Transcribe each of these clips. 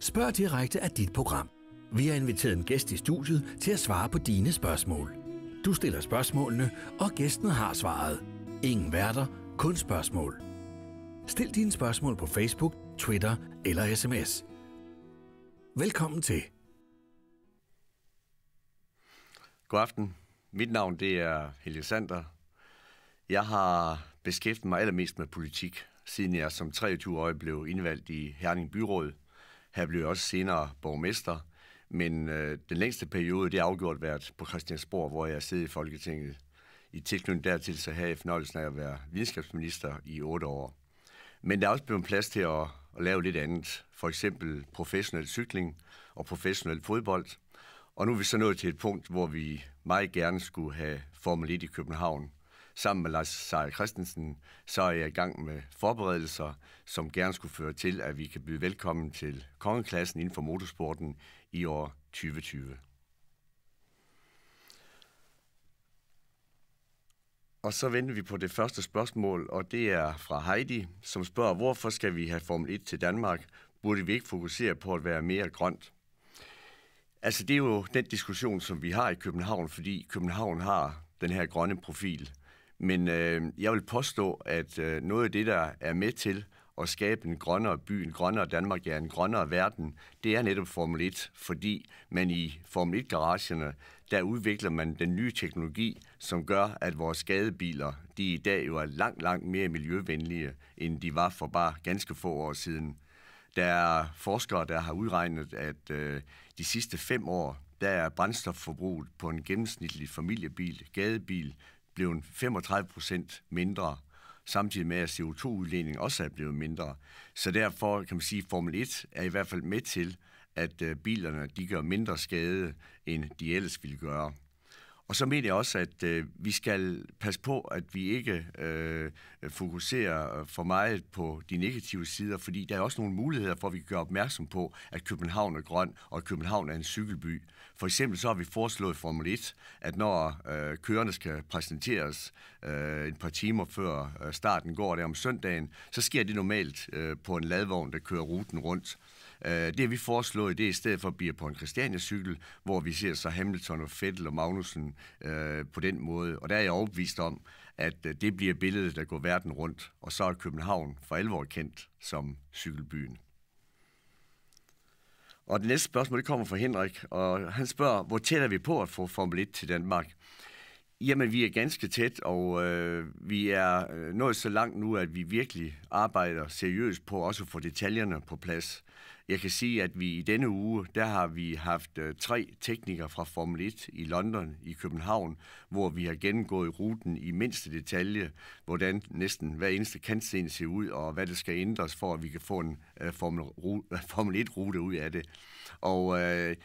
Spørg direkte af dit program. Vi har inviteret en gæst i studiet til at svare på dine spørgsmål. Du stiller spørgsmålene, og gæsten har svaret. Ingen værter, kun spørgsmål. Stil dine spørgsmål på Facebook, Twitter eller sms. Velkommen til. God aften. Mit navn det er Helge Sander. Jeg har beskæftiget mig allermest med politik, siden jeg som 23-årig blev indvalgt i Herning Byråd – han blev også senere borgmester, men øh, den længste periode, det er afgjort været på Christiansborg, hvor jeg sidder i Folketinget. I tilknytning dertil, så havde jeg fornøjelsen af at være videnskabsminister i otte år. Men der er også blevet plads til at, at lave lidt andet. For eksempel professionel cykling og professionel fodbold. Og nu er vi så nået til et punkt, hvor vi meget gerne skulle have Formel 1 i København. Sammen med Lars Seier Christensen, så er jeg i gang med forberedelser, som gerne skulle føre til, at vi kan byde velkommen til kongeklassen inden for motorsporten i år 2020. Og så vender vi på det første spørgsmål, og det er fra Heidi, som spørger, hvorfor skal vi have Formel 1 til Danmark? Burde vi ikke fokusere på at være mere grønt? Altså, det er jo den diskussion, som vi har i København, fordi København har den her grønne profil. Men øh, jeg vil påstå, at øh, noget af det, der er med til at skabe en grønnere by, en grønnere Danmark, ja, en grønnere verden, det er netop Formel 1, fordi man i Formel 1-garagerne, der udvikler man den nye teknologi, som gør, at vores gadebiler, de i dag jo er langt, langt mere miljøvenlige, end de var for bare ganske få år siden. Der er forskere, der har udregnet, at øh, de sidste fem år, der er brændstofforbruget på en gennemsnitlig familiebil, gadebil, blevet 35 procent mindre, samtidig med, at CO2-udledningen også er blevet mindre. Så derfor kan man sige, at Formel 1 er i hvert fald med til, at øh, bilerne de gør mindre skade, end de ellers ville gøre. Og så mener jeg også, at øh, vi skal passe på, at vi ikke øh, fokuserer øh, for meget på de negative sider, fordi der er også nogle muligheder for, at vi kan gøre opmærksom på, at København er grøn, og at København er en cykelby. For eksempel så har vi foreslået Formel 1, at når øh, kørerne skal præsenteres øh, et par timer før øh, starten går der om søndagen, så sker det normalt øh, på en ladvogn, der kører ruten rundt. Øh, det vi foreslået, det er i stedet for at blive på en Christiania-cykel, hvor vi ser så Hamilton og Fettel og Magnussen øh, på den måde. Og der er jeg overbevist om, at øh, det bliver billedet, der går verden rundt, og så er København for alvor kendt som cykelbyen. Og det næste spørgsmål det kommer fra Henrik, og han spørger, hvor tæt er vi på at få Formel 1 til Danmark? Jamen, vi er ganske tæt, og øh, vi er øh, nået så langt nu, at vi virkelig arbejder seriøst på også at få detaljerne på plads. Jeg kan sige, at vi i denne uge, der har vi haft øh, tre teknikere fra Formel 1 i London, i København, hvor vi har gennemgået ruten i mindste detalje, hvordan næsten hver eneste kantsten ser ud, og hvad der skal ændres for, at vi kan få en øh, Formel, Formel 1-rute ud af det. Og øh,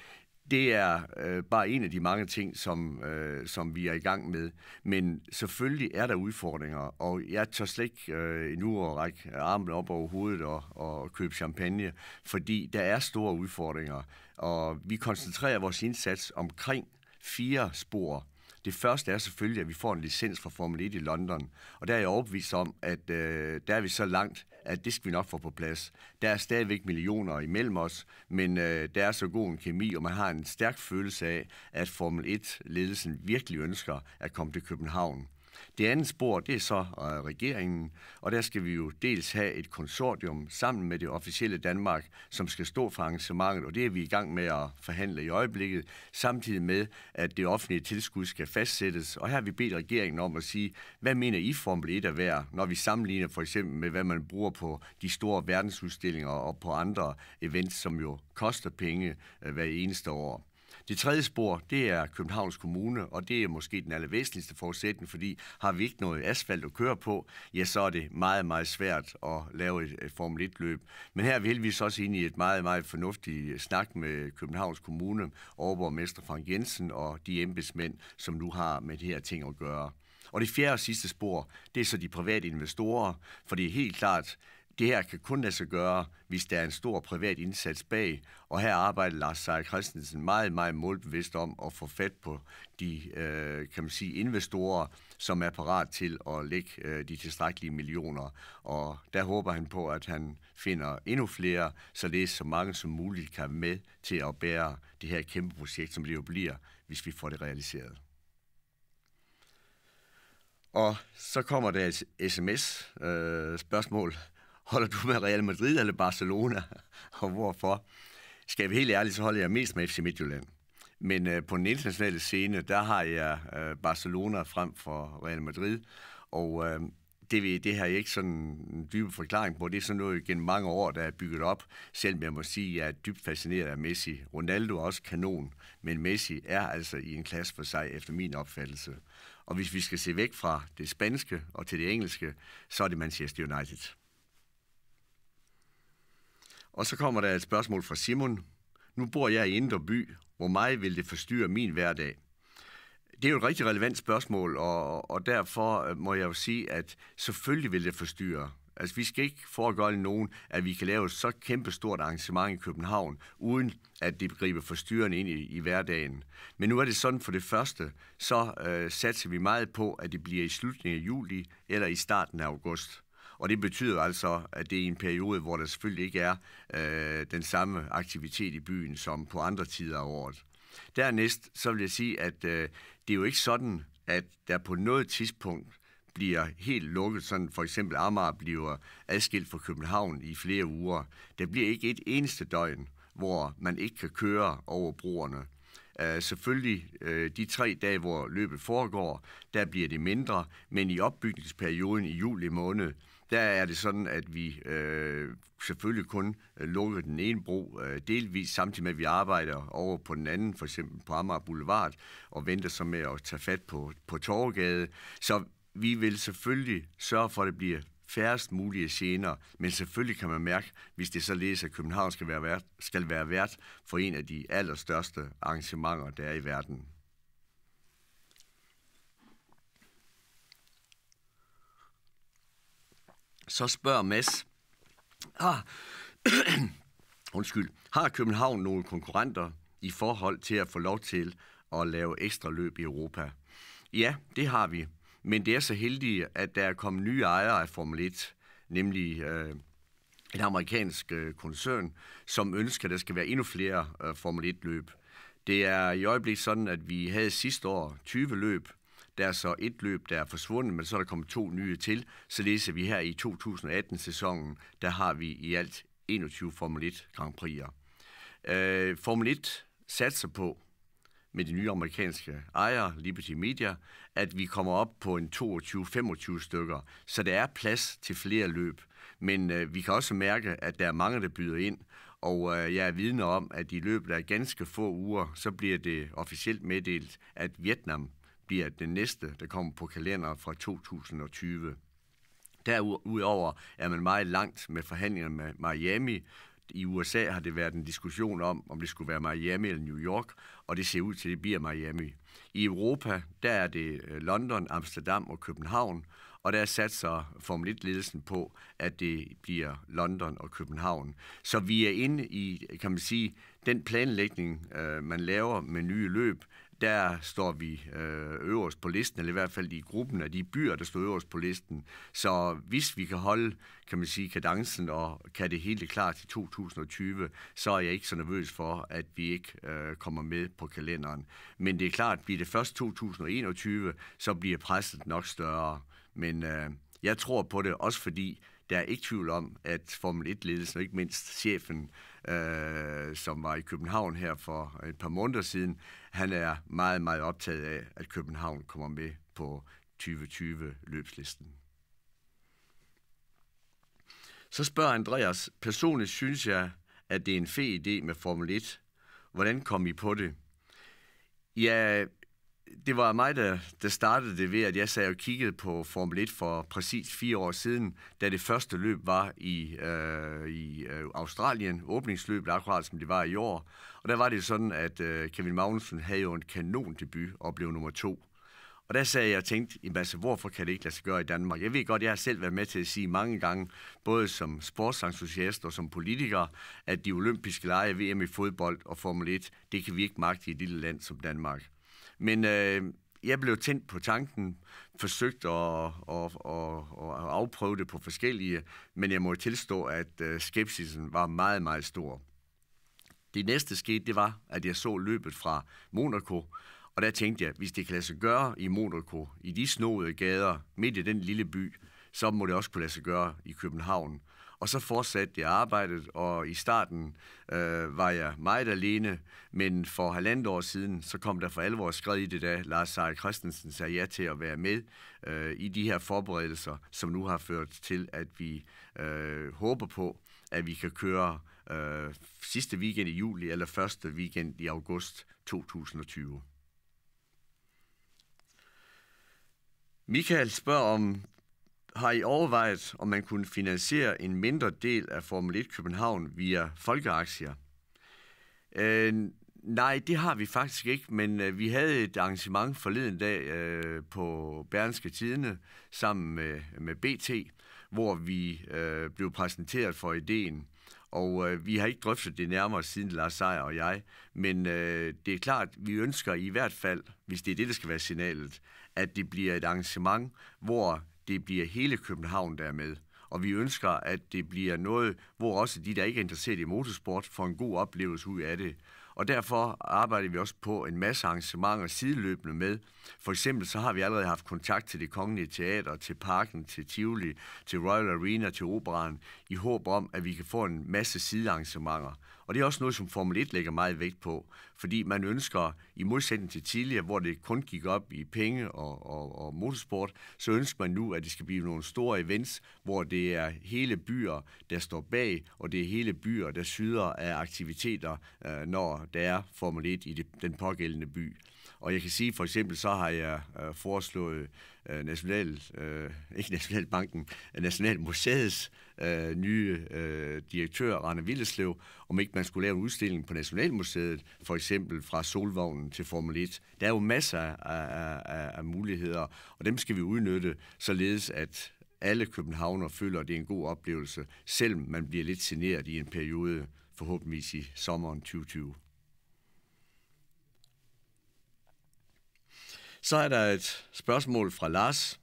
det er øh, bare en af de mange ting, som, øh, som vi er i gang med. Men selvfølgelig er der udfordringer, og jeg tør slet ikke øh, endnu at række armen op over hovedet og, og købe champagne, fordi der er store udfordringer. Og vi koncentrerer vores indsats omkring fire spor. Det første er selvfølgelig, at vi får en licens fra Formel 1 i London, og der er jeg overbevist om, at øh, der er vi så langt, at det skal vi nok få på plads. Der er stadigvæk millioner imellem os, men øh, der er så god en kemi, og man har en stærk følelse af, at Formel 1-ledelsen virkelig ønsker at komme til København. Det andet spor, det er så øh, regeringen, og der skal vi jo dels have et konsortium sammen med det officielle Danmark, som skal stå for arrangementet, og det er vi i gang med at forhandle i øjeblikket, samtidig med, at det offentlige tilskud skal fastsættes. Og her har vi bedt regeringen om at sige, hvad mener I Formel 1 er værd, når vi sammenligner for eksempel med, hvad man bruger på de store verdensudstillinger og på andre events, som jo koster penge øh, hver eneste år. Det tredje spor, det er Københavns Kommune, og det er måske den allervæsentligste forudsætning, fordi har vi ikke noget asfalt at køre på, ja, så er det meget, meget svært at lave et Formel 1-løb. Men her er vi heldigvis også inde i et meget, meget fornuftigt øh, snak med Københavns Kommune, overborgmester Frank Jensen og de embedsmænd, som nu har med det her ting at gøre. Og det fjerde og sidste spor, det er så de private investorer, for det er helt klart, det her kan kun lade sig gøre, hvis der er en stor privat indsats bag, og her arbejder Lars Seier Christensen meget, meget målbevidst om at få fat på de, øh, kan man sige, investorer, som er parat til at lægge øh, de tilstrækkelige millioner, og der håber han på, at han finder endnu flere, så det er så mange som muligt kan med til at bære det her kæmpe projekt, som det jo bliver, hvis vi får det realiseret. Og så kommer der et sms-spørgsmål, øh, holder du med Real Madrid eller Barcelona, og hvorfor? Skal vi helt ærligt, så holder jeg mest med FC Midtjylland. Men øh, på den internationale scene, der har jeg øh, Barcelona frem for Real Madrid, og øh, det, det har jeg ikke sådan en dyb forklaring på. Det er sådan noget gennem mange år, der er bygget op, selvom jeg må sige, at jeg er dybt fascineret af Messi. Ronaldo er også kanon, men Messi er altså i en klasse for sig, efter min opfattelse. Og hvis vi skal se væk fra det spanske og til det engelske, så er det Manchester United. Og så kommer der et spørgsmål fra Simon. Nu bor jeg i Indre By. Hvor meget vil det forstyrre min hverdag? Det er jo et rigtig relevant spørgsmål, og, og derfor øh, må jeg jo sige, at selvfølgelig vil det forstyrre. Altså, vi skal ikke foregøjle nogen, at vi kan lave et så kæmpestort arrangement i København, uden at det griber forstyrrende ind i, i hverdagen. Men nu er det sådan, for det første, så øh, satser vi meget på, at det bliver i slutningen af juli eller i starten af august. Og det betyder altså, at det er en periode, hvor der selvfølgelig ikke er øh, den samme aktivitet i byen som på andre tider af året. Dernæst så vil jeg sige, at øh, det er jo ikke sådan, at der på noget tidspunkt bliver helt lukket, sådan for eksempel Amager bliver adskilt fra København i flere uger. Der bliver ikke et eneste døgn, hvor man ikke kan køre over broerne. Uh, selvfølgelig uh, de tre dage, hvor løbet foregår, der bliver det mindre, men i opbygningsperioden i juli måned, der er det sådan, at vi øh, selvfølgelig kun øh, lukker den ene bro øh, delvis, samtidig med, at vi arbejder over på den anden, for eksempel på Amager Boulevard, og venter så med at tage fat på, på Torgade. Så vi vil selvfølgelig sørge for, at det bliver færrest mulige senere, men selvfølgelig kan man mærke, hvis det så læser, at København skal være, vært, skal være vært for en af de allerstørste arrangementer, der er i verden. Så spørger Mads, ah, undskyld, har København nogle konkurrenter i forhold til at få lov til at lave ekstra løb i Europa? Ja, det har vi. Men det er så heldigt, at der er kommet nye ejere af Formel 1, nemlig øh, en amerikansk øh, koncern, som ønsker, at der skal være endnu flere øh, Formel 1-løb. Det er i øjeblikket sådan, at vi havde sidste år 20 løb, der er så et løb, der er forsvundet, men så er der kommet to nye til. Så læser vi her i 2018-sæsonen, der har vi i alt 21 Formel 1 Grand Prix'er. Øh, Formel 1 satser på, med de nye amerikanske ejere, Liberty Media, at vi kommer op på en 22-25 stykker. Så der er plads til flere løb. Men øh, vi kan også mærke, at der er mange, der byder ind. Og øh, jeg er vidne om, at i løbet af ganske få uger, så bliver det officielt meddelt, at Vietnam bliver den næste, der kommer på kalenderen fra 2020. Derudover er man meget langt med forhandlingerne med Miami. I USA har det været en diskussion om, om det skulle være Miami eller New York, og det ser ud til, at det bliver Miami. I Europa, der er det øh, London, Amsterdam og København, og der sat sig Formel 1-ledelsen på, at det bliver London og København. Så vi er inde i, kan man sige, den planlægning, øh, man laver med nye løb, der står vi øh, øverst på listen, eller i hvert fald i gruppen af de byer, der står øverst på listen. Så hvis vi kan holde, kan man sige, kadencen og kan det hele klart til 2020, så er jeg ikke så nervøs for, at vi ikke øh, kommer med på kalenderen. Men det er klart, at bliver det først 2021, så bliver presset nok større. Men øh, jeg tror på det, også fordi der er ikke tvivl om, at Formel 1-ledelsen, og ikke mindst chefen, øh, øh, som var i København her for et par måneder siden, han er meget, meget optaget af, at København kommer med på 2020-løbslisten. Så spørger Andreas, personligt synes jeg, at det er en fed idé med Formel 1. Hvordan kom I på det? Ja, det var mig, der, der startede det ved, at jeg sagde og kiggede på Formel 1 for præcis fire år siden, da det første løb var i, øh, i øh, Australien, åbningsløbet akkurat som det var i år. Og der var det sådan, at øh, Kevin Magnussen havde jo en kanon debut og blev nummer to. Og der sagde jeg og tænkte, altså, hvorfor kan det ikke lade sig gøre i Danmark? Jeg ved godt, jeg har selv været med til at sige mange gange, både som sportsentusiast og som politiker, at de olympiske lege, VM i fodbold og Formel 1, det kan vi ikke magte i et lille land som Danmark. Men øh, jeg blev tændt på tanken, forsøgt at, at, at, at afprøve det på forskellige, men jeg må tilstå, at øh, skepsisen var meget, meget stor. Det næste skete, det var, at jeg så løbet fra Monaco, og der tænkte jeg, hvis det kan lade sig gøre i Monaco, i de snoede gader, midt i den lille by, så må det også kunne lade sig gøre i København. Og så fortsatte jeg arbejdet, og i starten øh, var jeg meget alene, men for halvandet år siden, så kom der for alvor skred i det, da Lars Seier Christensen sagde ja til at være med øh, i de her forberedelser, som nu har ført til, at vi øh, håber på, at vi kan køre øh, sidste weekend i juli eller første weekend i august 2020. Michael spørger om har I overvejet, om man kunne finansiere en mindre del af Formel 1 København via folkeaktier? Øh, nej, det har vi faktisk ikke, men øh, vi havde et arrangement forleden dag øh, på Bernske Tidene sammen med, med BT, hvor vi øh, blev præsenteret for ideen. Og øh, vi har ikke drøftet det nærmere siden Lars Seier og jeg, men øh, det er klart, vi ønsker i hvert fald, hvis det er det, der skal være signalet, at det bliver et arrangement, hvor det bliver hele København, der er med. Og vi ønsker, at det bliver noget, hvor også de, der ikke er interesseret i motorsport, får en god oplevelse ud af det. Og derfor arbejder vi også på en masse arrangementer sideløbende med. For eksempel så har vi allerede haft kontakt til det kongelige teater, til parken, til Tivoli, til Royal Arena, til Operan, i håb om, at vi kan få en masse sidearrangementer. Og det er også noget, som Formel 1 lægger meget vægt på, fordi man ønsker, i modsætning til tidligere, hvor det kun gik op i penge og, og, og motorsport, så ønsker man nu, at det skal blive nogle store events, hvor det er hele byer, der står bag, og det er hele byer, der syder af aktiviteter, øh, når der er Formel 1 i det, den pågældende by. Og jeg kan sige for eksempel, så har jeg øh, foreslået øh, National, øh, ikke Nationalbanken, øh, Nationalmuseets øh, nye øh, direktør, Rane Villeslev, om ikke man skulle lave en udstilling på Nationalmuseet, for eksempel fra Solvognen til Formel 1. Der er jo masser af, af, af muligheder, og dem skal vi udnytte, således at alle københavner føler, at det er en god oplevelse, selvom man bliver lidt generet i en periode, forhåbentlig i sommeren 2020. Så er der et spørgsmål fra Lars.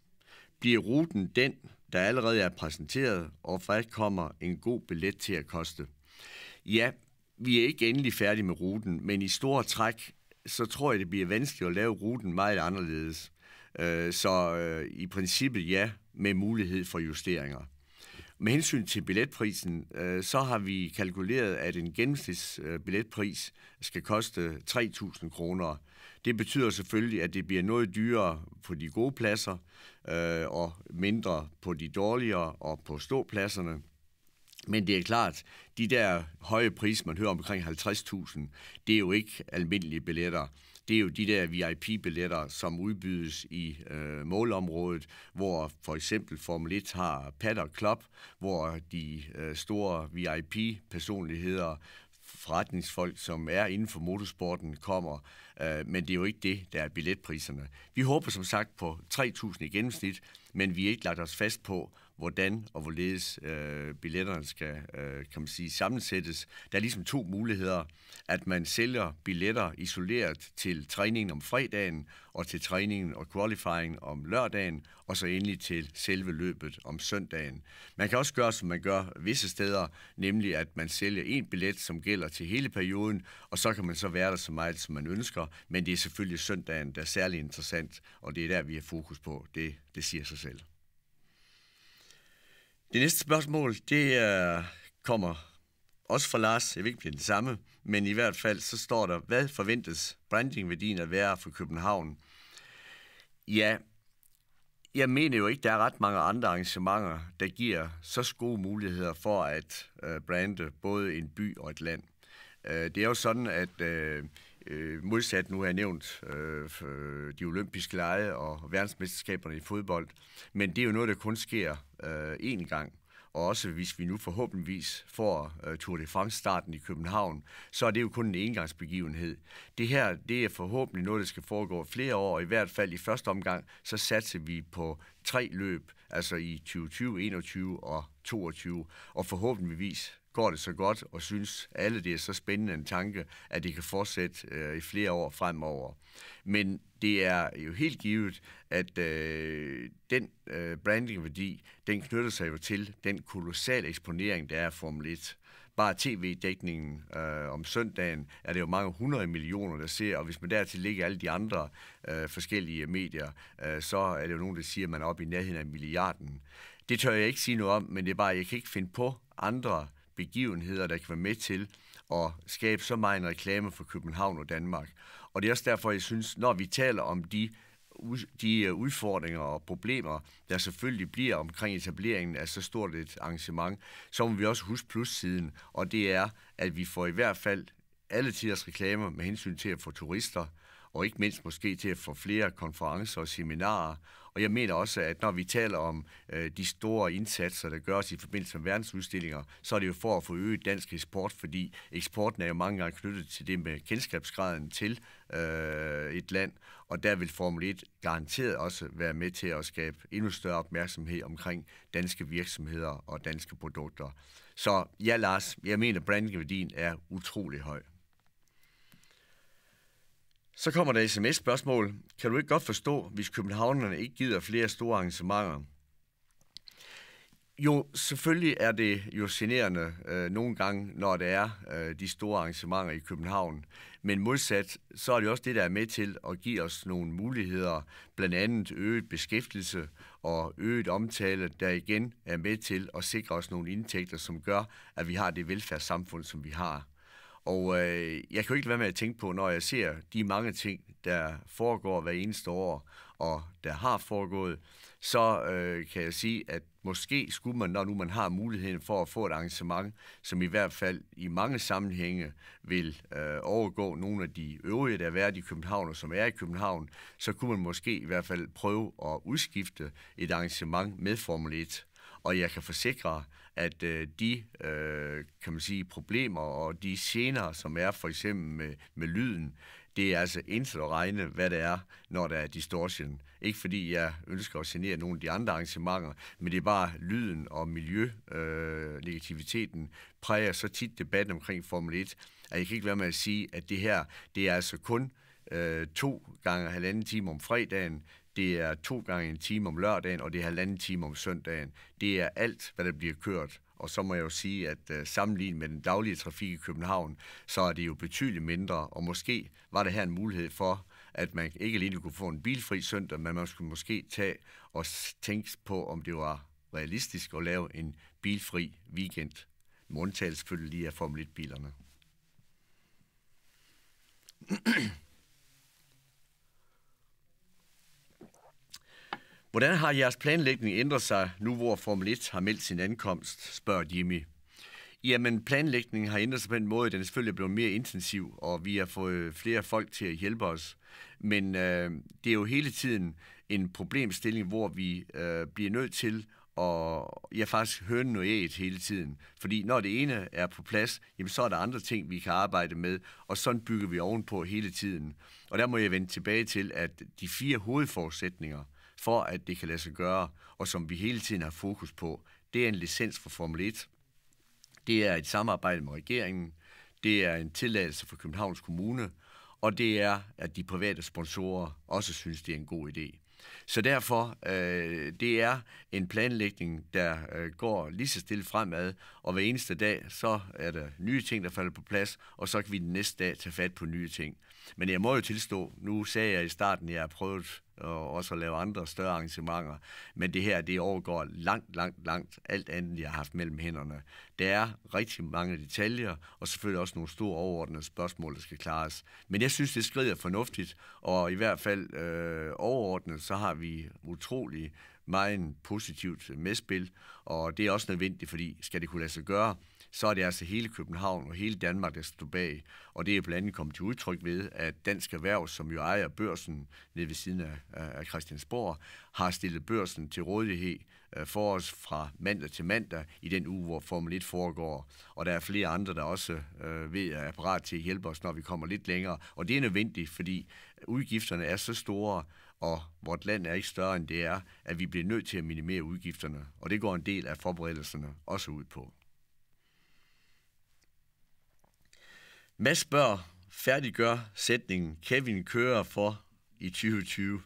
Bliver ruten den, der allerede er præsenteret, og hvad kommer en god billet til at koste? Ja, vi er ikke endelig færdige med ruten, men i store træk, så tror jeg, det bliver vanskeligt at lave ruten meget anderledes. Øh, så øh, i princippet ja, med mulighed for justeringer. Med hensyn til billetprisen, øh, så har vi kalkuleret, at en gennemsnitsbilletpris skal koste 3.000 kroner. Det betyder selvfølgelig, at det bliver noget dyrere på de gode pladser, øh, og mindre på de dårligere og på ståpladserne. Men det er klart, de der høje priser, man hører omkring 50.000, det er jo ikke almindelige billetter. Det er jo de der VIP-billetter, som udbydes i øh, målområdet, hvor for eksempel Formel 1 har Paddock Club, hvor de øh, store VIP-personligheder forretningsfolk, som er inden for motorsporten, kommer. Øh, men det er jo ikke det, der er billetpriserne. Vi håber som sagt på 3.000 i gennemsnit, men vi er ikke lagt os fast på, hvordan og hvorledes øh, billetterne skal øh, kan man sige, sammensættes. Der er ligesom to muligheder, at man sælger billetter isoleret til træningen om fredagen, og til træningen og qualifying om lørdagen, og så endelig til selve løbet om søndagen. Man kan også gøre, som man gør visse steder, nemlig at man sælger en billet, som gælder til hele perioden, og så kan man så være der så meget, som man ønsker, men det er selvfølgelig søndagen, der er særlig interessant, og det er der, vi har fokus på. Det, det siger sig selv. Det næste spørgsmål, det øh, kommer også fra Lars. Jeg ved ikke, bliver det samme, men i hvert fald så står der, hvad forventes brandingværdien at være for København? Ja, jeg mener jo ikke, der er ret mange andre arrangementer, der giver så gode muligheder for at øh, brande både en by og et land. Øh, det er jo sådan, at øh, Øh, modsat nu har jeg nævnt øh, de olympiske lege og verdensmesterskaberne i fodbold, men det er jo noget, der kun sker øh, én gang. Og også hvis vi nu forhåbentligvis får øh, Tour de France-starten i København, så er det jo kun en engangsbegivenhed. Det her det er forhåbentlig noget, der skal foregå flere år, og i hvert fald i første omgang, så satser vi på tre løb, altså i 2020, 21 og 22, og forhåbentligvis går det så godt, og synes alle, det er så spændende en tanke, at det kan fortsætte øh, i flere år fremover. Men det er jo helt givet, at øh, den øh, brandingværdi, den knytter sig jo til den kolossale eksponering, der er Formel 1. Bare tv-dækningen øh, om søndagen er det jo mange hundrede millioner, der ser, og hvis man dertil lægger alle de andre øh, forskellige medier, øh, så er det jo nogen, der siger, at man er oppe i nærheden af milliarden. Det tør jeg ikke sige noget om, men det er bare, at jeg kan ikke finde på andre begivenheder, der kan være med til at skabe så meget en reklame for København og Danmark. Og det er også derfor, jeg synes, når vi taler om de de øh, udfordringer og problemer, der selvfølgelig bliver omkring etableringen af så stort et arrangement, så må vi også huske plussiden, og det er, at vi får i hvert fald alle tiders reklamer med hensyn til at få turister, og ikke mindst måske til at få flere konferencer og seminarer, og jeg mener også, at når vi taler om øh, de store indsatser, der gøres i forbindelse med verdensudstillinger, så er det jo for at få øget dansk eksport, fordi eksporten er jo mange gange knyttet til det med kendskabsgraden til øh, et land, og der vil Formel 1 garanteret også være med til at skabe endnu større opmærksomhed omkring danske virksomheder og danske produkter. Så ja, Lars, jeg mener, brandingværdien er utrolig høj. Så kommer der sms-spørgsmål. Kan du ikke godt forstå, hvis københavnerne ikke gider flere store arrangementer? Jo, selvfølgelig er det jo generende øh, nogle gange, når det er øh, de store arrangementer i København. Men modsat, så er det også det, der er med til at give os nogle muligheder, blandt andet øget beskæftigelse og øget omtale, der igen er med til at sikre os nogle indtægter, som gør, at vi har det velfærdssamfund, som vi har. Og øh, jeg kan jo ikke lade være med at tænke på, når jeg ser de mange ting, der foregår hver eneste år, og der har foregået, så øh, kan jeg sige, at måske skulle man, når nu man har muligheden for at få et arrangement, som i hvert fald i mange sammenhænge vil øh, overgå nogle af de øvrige, der er været i København og som er i København, så kunne man måske i hvert fald prøve at udskifte et arrangement med Formel 1. Og jeg kan forsikre, at øh, de øh, kan man sige, problemer og de scener, som er for eksempel med, med lyden, det er altså indtil at regne, hvad det er, når der er distortion. Ikke fordi jeg ønsker at genere nogle af de andre arrangementer, men det er bare lyden og miljø-negativiteten øh, præger så tit debatten omkring Formel 1, at jeg kan ikke være med at sige, at det her, det er altså kun øh, to gange halvanden time om fredagen, det er to gange en time om lørdagen, og det er halvanden time om søndagen. Det er alt, hvad der bliver kørt. Og så må jeg jo sige, at øh, sammenlignet med den daglige trafik i København, så er det jo betydeligt mindre, og måske var det her en mulighed for, at man ikke alene kunne få en bilfri søndag, men man skulle måske tage og tænke på, om det var realistisk at lave en bilfri weekend. Med selvfølgelig lige af Formel 1-bilerne. Hvordan har jeres planlægning ændret sig nu, hvor Formel 1 har meldt sin ankomst, spørger Jimmy. Jamen, planlægningen har ændret sig på den måde, den er selvfølgelig blevet mere intensiv, og vi har fået flere folk til at hjælpe os. Men øh, det er jo hele tiden en problemstilling, hvor vi øh, bliver nødt til at jeg ja, faktisk hønen og hele tiden. Fordi når det ene er på plads, jamen så er der andre ting, vi kan arbejde med, og sådan bygger vi ovenpå hele tiden. Og der må jeg vende tilbage til, at de fire hovedforudsætninger – for at det kan lade sig gøre, og som vi hele tiden har fokus på, det er en licens for Formel 1. Det er et samarbejde med regeringen. Det er en tilladelse for Københavns Kommune. Og det er, at de private sponsorer også synes, det er en god idé. Så derfor, øh, det er en planlægning, der øh, går lige så stille fremad, og hver eneste dag, så er der nye ting, der falder på plads, og så kan vi den næste dag tage fat på nye ting. Men jeg må jo tilstå, nu sagde jeg i starten, at jeg har prøvet og også at lave andre større arrangementer. Men det her, det overgår langt, langt, langt alt andet, jeg har haft mellem hænderne. Der er rigtig mange detaljer, og selvfølgelig også nogle store overordnede spørgsmål, der skal klares. Men jeg synes, det skrider fornuftigt, og i hvert fald øh, overordnet, så har vi utrolig meget positivt medspil, og det er også nødvendigt, fordi skal det kunne lade sig gøre, så er det altså hele København og hele Danmark, der står bag. Og det er blandt andet kommet til udtryk ved, at Dansk Erhverv, som jo ejer børsen ned ved siden af, af Christiansborg, har stillet børsen til rådighed øh, for os fra mandag til mandag i den uge, hvor Formel 1 foregår. Og der er flere andre, der også øh, ved at er parat til at hjælpe os, når vi kommer lidt længere. Og det er nødvendigt, fordi udgifterne er så store, og vort land er ikke større end det er, at vi bliver nødt til at minimere udgifterne. Og det går en del af forberedelserne også ud på. Mads spørger, færdiggør sætningen, Kevin kører for i 2020.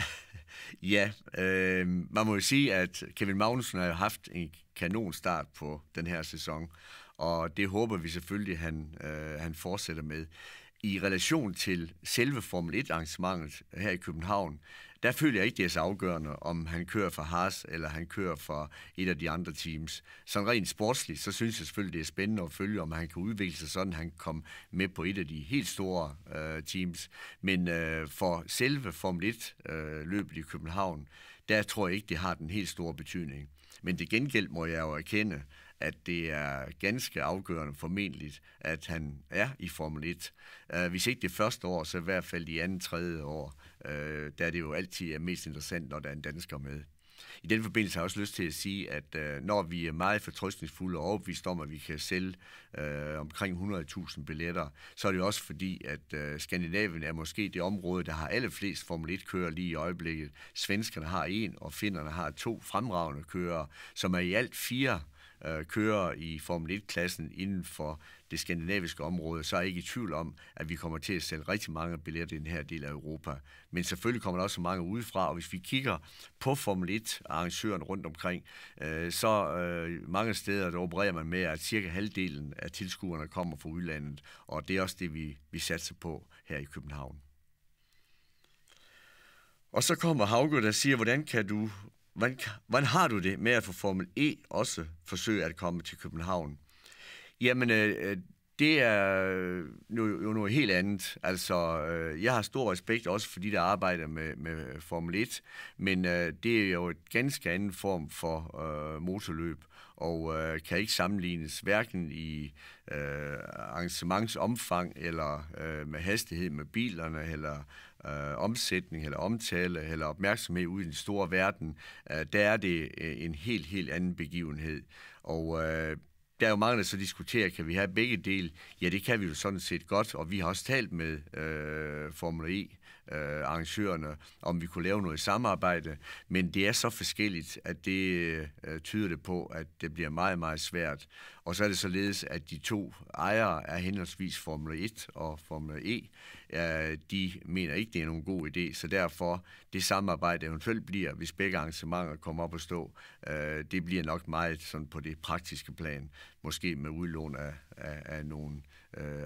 ja, øh, man må jo sige, at Kevin Magnussen har jo haft en kanonstart på den her sæson, og det håber vi selvfølgelig, han, øh, han fortsætter med i relation til selve Formel 1-arrangementet her i København, der føler jeg ikke, det er så afgørende, om han kører for Haas, eller han kører for et af de andre teams. Så rent sportsligt, så synes jeg selvfølgelig, det er spændende at følge, om han kan udvikle sig sådan, han kan komme med på et af de helt store øh, teams. Men øh, for selve Formel 1-løbet øh, i København, der tror jeg ikke, det har den helt store betydning. Men det gengæld må jeg jo erkende, at det er ganske afgørende formentlig, at han er i Formel 1. Uh, øh, hvis ikke det første år, så i hvert fald i andet, tredje år, uh, der er det jo altid er mest interessant, når der er en dansker med. I den forbindelse har jeg også lyst til at sige, at uh, når vi er meget fortrøstningsfulde og overbevist om, at vi kan sælge uh, omkring 100.000 billetter, så er det også fordi, at uh, Skandinavien er måske det område, der har allerflest Formel 1-kører lige i øjeblikket. Svenskerne har en, og finnerne har to fremragende kører, som er i alt fire øh, kører i Formel 1-klassen inden for det skandinaviske område, så er jeg ikke i tvivl om, at vi kommer til at sælge rigtig mange billetter i den her del af Europa. Men selvfølgelig kommer der også mange udefra, og hvis vi kigger på Formel 1-arrangøren rundt omkring, øh, så øh, mange steder der opererer man med, at cirka halvdelen af tilskuerne kommer fra udlandet, og det er også det, vi, vi satser på her i København. Og så kommer Hauge, der siger, hvordan kan du Hvordan, hvordan har du det med at få Formel E også forsøge at komme til København? Jamen, øh, øh, det er jo, jo noget helt andet. Altså, øh, jeg har stor respekt også for de, der arbejder med, med Formel 1, men øh, det er jo et ganske anden form for øh, motorløb, og øh, kan ikke sammenlignes hverken i øh, arrangementsomfang, eller øh, med hastighed med bilerne, eller øh, omsætning eller omtale eller opmærksomhed ud i den store verden, øh, der er det øh, en helt, helt anden begivenhed. Og øh, der er jo mange, der så diskuterer, kan vi have begge dele? Ja, det kan vi jo sådan set godt, og vi har også talt med øh, Formel E øh, arrangørerne, om vi kunne lave noget samarbejde, men det er så forskelligt, at det øh, tyder det på, at det bliver meget, meget svært. Og så er det således, at de to ejere af henholdsvis Formel 1 og Formel E, øh, de mener ikke, det er nogen god idé, så derfor det samarbejde eventuelt bliver, hvis begge arrangementer kommer op at stå, øh, det bliver nok meget sådan på det praktiske plan, måske med udlån af, af, af nogle øh,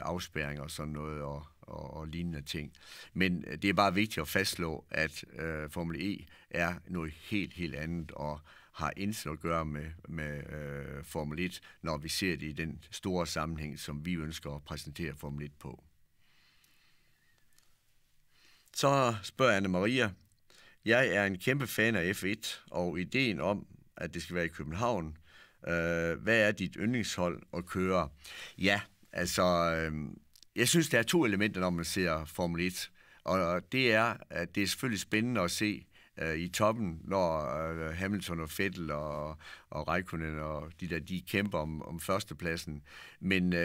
og sådan noget, og, og, og lignende ting. Men øh, det er bare vigtigt at fastslå, at øh, Formel E er noget helt, helt andet, og har intet at gøre med, med øh, Formel 1, når vi ser det i den store sammenhæng, som vi ønsker at præsentere Formel 1 på. Så spørger Anne Maria, jeg er en kæmpe fan af F1, og ideen om, at det skal være i København, øh, hvad er dit yndlingshold at køre? Ja, altså, øh, jeg synes, der er to elementer, når man ser Formel 1. Og det er, at det er selvfølgelig spændende at se uh, i toppen, når uh, Hamilton og Vettel og, og Raikkonen og de der, de kæmper om, om førstepladsen. Men uh,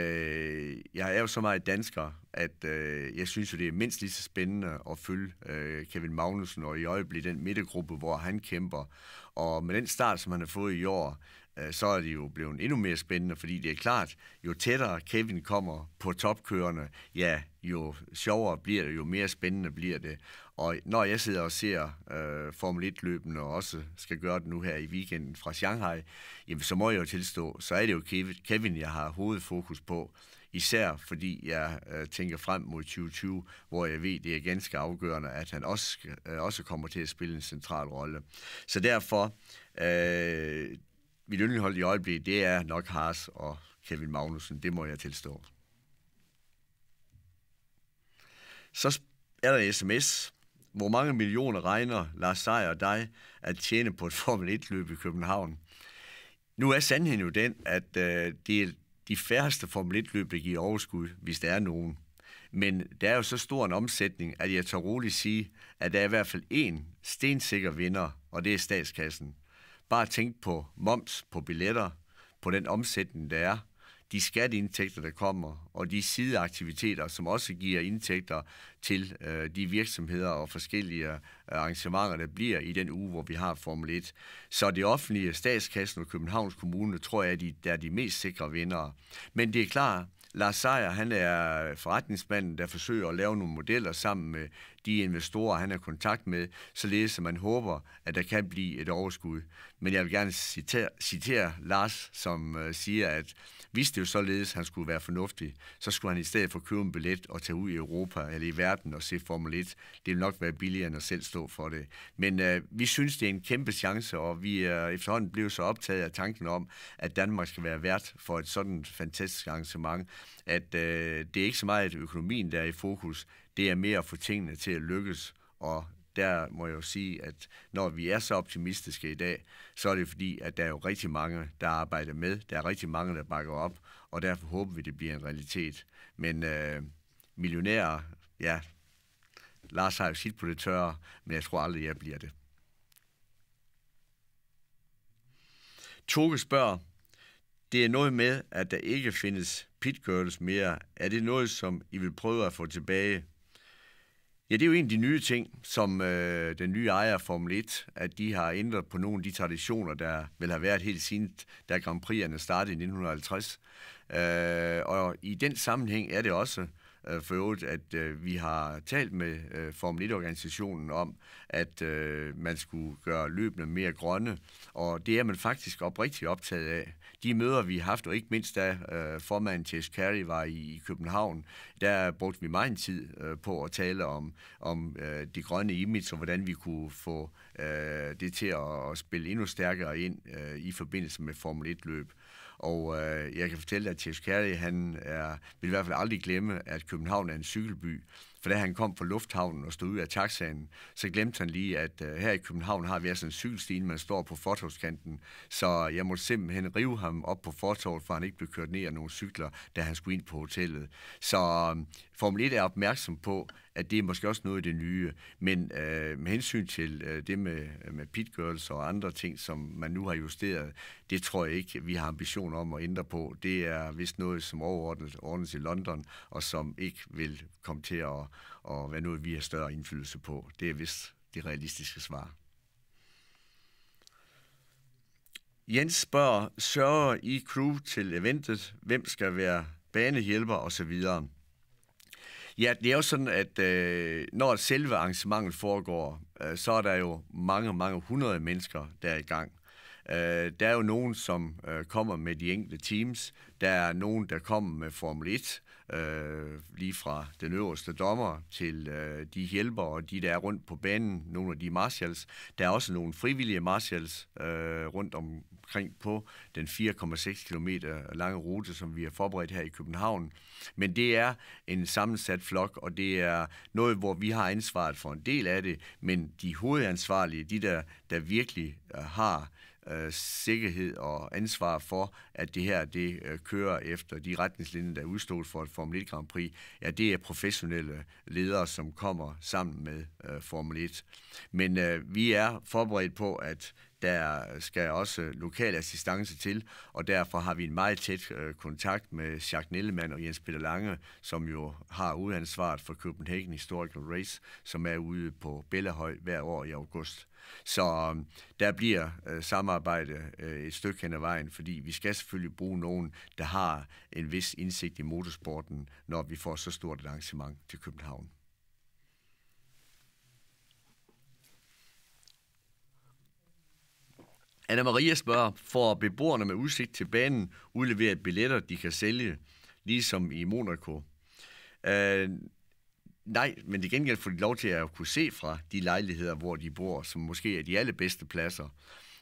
jeg er jo så meget dansker, at uh, jeg synes jo, det er mindst lige så spændende at følge uh, Kevin Magnussen og i øjeblikket den midtergruppe, hvor han kæmper. Og med den start, som han har fået i år, Øh, så er det jo blevet endnu mere spændende, fordi det er klart, jo tættere Kevin kommer på topkørende, ja, jo sjovere bliver det, jo mere spændende bliver det. Og når jeg sidder og ser øh, Formel 1-løbende, og også skal gøre det nu her i weekenden fra Shanghai, jamen så må jeg jo tilstå, så er det jo Kevin, jeg har hovedfokus på. Især fordi jeg øh, tænker frem mod 2020, hvor jeg ved, det er ganske afgørende, at han også, øh, også kommer til at spille en central rolle. Så derfor, øh, mit yndlingshold i øjeblikket, det er nok Haas og Kevin Magnussen, det må jeg tilstå. Så er der en sms. Hvor mange millioner regner Lars Seier og dig at tjene på et Formel 1-løb i København? Nu er sandheden jo den, at øh, det er de færreste Formel 1-løb, der giver overskud, hvis der er nogen. Men der er jo så stor en omsætning, at jeg tør roligt sige, at der er i hvert fald én stensikker vinder, og det er statskassen. Bare tænk på moms, på billetter, på den omsætning, der er, de skatteindtægter, der kommer, og de sideaktiviteter, som også giver indtægter til øh, de virksomheder og forskellige øh, arrangementer, der bliver i den uge, hvor vi har Formel 1. Så det offentlige, statskassen og Københavns Kommune, tror jeg, er de, der er de mest sikre vindere. Men det er klart, Lars Seier, han er forretningsmanden, der forsøger at lave nogle modeller sammen med de investorer, han har kontakt med, således at man håber, at der kan blive et overskud. Men jeg vil gerne citere, citere Lars, som øh, siger, at hvis det jo således, at han skulle være fornuftig, så skulle han i stedet for købe en billet og tage ud i Europa eller i verden og se Formel 1. Det vil nok være billigere end at selv stå for det. Men øh, vi synes, det er en kæmpe chance, og vi er efterhånden blevet så optaget af tanken om, at Danmark skal være vært for et sådan fantastisk arrangement, at øh, det er ikke så meget økonomien, der er i fokus, det er mere at få tingene til at lykkes, og der må jeg jo sige, at når vi er så optimistiske i dag, så er det fordi, at der er jo rigtig mange, der arbejder med, der er rigtig mange, der bakker op, og derfor håber vi, det bliver en realitet. Men øh, millionærer, ja, Lars har jo sit på det tørre, men jeg tror aldrig, jeg bliver det. Toge spørger, det er noget med, at der ikke findes pitgirls mere. Er det noget, som I vil prøve at få tilbage? Ja, det er jo en af de nye ting, som øh, den nye ejer Formel 1, at de har ændret på nogle af de traditioner, der vil have været helt siden, da Grand Prix'erne startede i 1950. Øh, og i den sammenhæng er det også øh, for øvrigt, at øh, vi har talt med øh, Formel 1-organisationen om, at øh, man skulle gøre løbene mere grønne, og det er man faktisk oprigtigt optaget af. De møder, vi har haft, og ikke mindst da øh, formanden Tess Carey var i, i København, der brugte vi meget tid øh, på at tale om, om øh, det grønne image, og hvordan vi kunne få øh, det til at, at spille endnu stærkere ind øh, i forbindelse med Formel 1-løb. Og øh, jeg kan fortælle, at Chase Carey, han er, vil i hvert fald aldrig glemme, at København er en cykelby. For da han kom fra lufthavnen og stod ud af taxaen, så glemte han lige, at øh, her i København har vi altså en cykelstien, man står på fortovskanten. Så jeg måtte simpelthen rive ham op på fortovet, for han ikke blev kørt ned af nogle cykler, da han skulle ind på hotellet. Så øh, Formel 1 er opmærksom på, at det er måske også noget af det nye. Men øh, med hensyn til øh, det med, med pitgirls og andre ting, som man nu har justeret, det tror jeg ikke, vi har ambition om at ændre på. Det er vist noget, som overordnet ordnes i London, og som ikke vil komme til at, at være noget, vi har større indflydelse på. Det er vist det realistiske svar. Jens spørger, sørger I crew til eventet, hvem skal være banehjælper osv.? Ja, det er jo sådan, at øh, når selve arrangementet foregår, øh, så er der jo mange, mange hundrede mennesker, der er i gang. Øh, der er jo nogen, som øh, kommer med de enkelte teams. Der er nogen, der kommer med Formel 1 øh, lige fra den øverste dommer til øh, de hjælpere og de, der er rundt på banen, nogle af de marshals. Der er også nogle frivillige marshals øh, rundt omkring på den 4,6 km lange rute, som vi har forberedt her i København. Men det er en sammensat flok, og det er noget, hvor vi har ansvaret for en del af det, men de hovedansvarlige, de der, der virkelig øh, har Øh, sikkerhed og ansvar for, at det her det øh, kører efter de retningslinjer, der er udstået for et Formel 1 Grand Prix, ja, det er professionelle ledere, som kommer sammen med øh, Formel 1. Men øh, vi er forberedt på, at der skal også lokal assistance til, og derfor har vi en meget tæt øh, kontakt med Jacques Nellemann og Jens Peter Lange, som jo har udansvaret for Copenhagen Historical Race, som er ude på Bellahøj hver år i august. Så øhm, der bliver øh, samarbejde øh, et stykke hen ad vejen, fordi vi skal selvfølgelig bruge nogen, der har en vis indsigt i motorsporten, når vi får så stort et arrangement til København. Anna Maria spørger, får beboerne med udsigt til banen udleveret billetter, de kan sælge, ligesom i Monaco? Øh, Nej, men det gengæld får de lov til at kunne se fra de lejligheder, hvor de bor, som måske er de allerbedste pladser.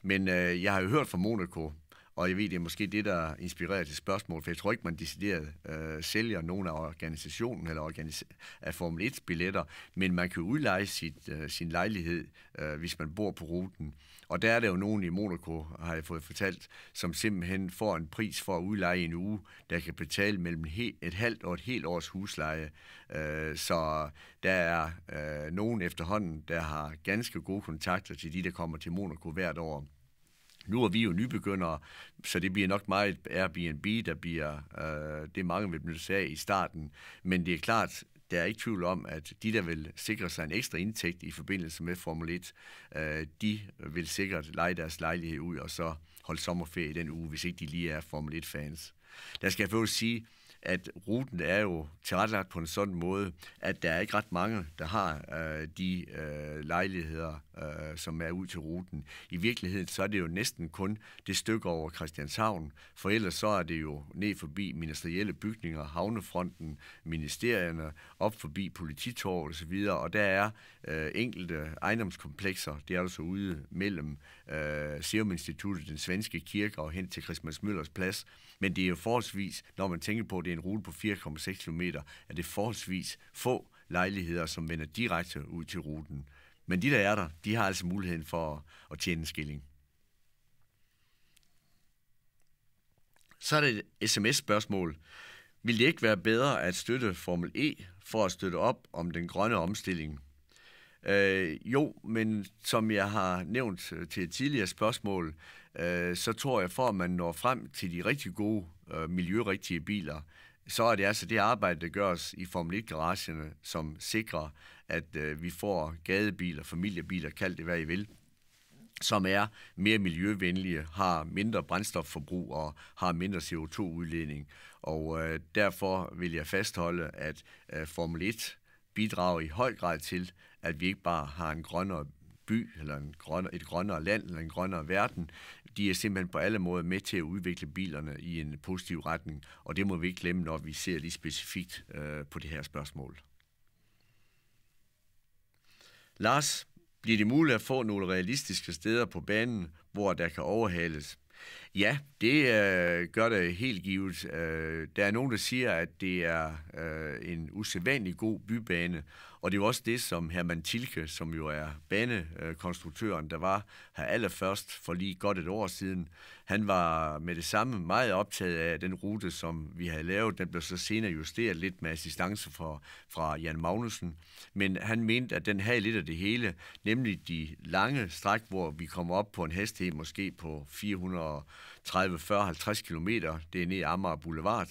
Men øh, jeg har jo hørt fra Monaco, og jeg ved, det er måske det, der inspirerer til spørgsmål, for jeg tror ikke, man decideret øh, sælger nogen af organisationen eller organis- af Formel 1-billetter, men man kan udleje sit, øh, sin lejlighed, øh, hvis man bor på ruten. Og der er der jo nogen i Monaco, har jeg fået fortalt, som simpelthen får en pris for at udleje en uge, der kan betale mellem et halvt og et helt års husleje. Øh, så der er øh, nogen efterhånden, der har ganske gode kontakter til de, der kommer til Monaco hvert år. Nu er vi jo nybegyndere, så det bliver nok meget Airbnb, der bliver øh, det mange vil benytte sig af i starten. Men det er klart, der er ikke tvivl om, at de, der vil sikre sig en ekstra indtægt i forbindelse med Formel 1, øh, de vil sikkert lege deres lejlighed ud og så holde sommerferie i den uge, hvis ikke de lige er Formel 1-fans. Der skal jeg få sige, at ruten er jo tilrettelagt på en sådan måde, at der er ikke ret mange, der har øh, de øh, lejligheder, øh, som er ud til ruten. I virkeligheden så er det jo næsten kun det stykke over Christianshavn, for ellers så er det jo ned forbi ministerielle bygninger, havnefronten, ministerierne, op forbi og så videre, og der er øh, enkelte ejendomskomplekser, det er altså ude mellem øh, Serum Instituttet, den svenske kirke og hen til Christmas Møllers plads, men det er jo forholdsvis, når man tænker på det, det er en rute på 4,6 km, er det forholdsvis få lejligheder, som vender direkte ud til ruten. Men de, der er der, de har altså muligheden for at tjene en skilling. Så er det et sms-spørgsmål. Vil det ikke være bedre at støtte Formel E for at støtte op om den grønne omstilling? Øh, jo, men som jeg har nævnt til et tidligere spørgsmål, øh, så tror jeg, for at man når frem til de rigtig gode øh, miljørigtige biler, så er det altså det arbejde, der gøres i Formel 1-garagerne, som sikrer, at øh, vi får gadebiler, familiebiler, kald det hvad I vil, som er mere miljøvenlige, har mindre brændstofforbrug og har mindre CO2-udledning. Og øh, derfor vil jeg fastholde, at øh, Formel 1 bidrager i høj grad til, at vi ikke bare har en grønnere by, eller en grønner, et grønnere land, eller en grønnere verden, de er simpelthen på alle måder med til at udvikle bilerne i en positiv retning, og det må vi ikke glemme, når vi ser lige specifikt øh, på det her spørgsmål. Lars, bliver det muligt at få nogle realistiske steder på banen, hvor der kan overhales? Ja, det øh, gør det helt givet. Øh, der er nogen, der siger, at det er øh, en usædvanlig god bybane, og det er jo også det, som Herman Tilke, som jo er banekonstruktøren, der var her allerførst for lige godt et år siden, han var med det samme meget optaget af den rute, som vi havde lavet. Den blev så senere justeret lidt med assistance fra, fra Jan Magnussen, men han mente, at den havde lidt af det hele, nemlig de lange stræk, hvor vi kommer op på en hastighed måske på 400 30, 40, 50 kilometer. Det er ned i Amager Boulevard.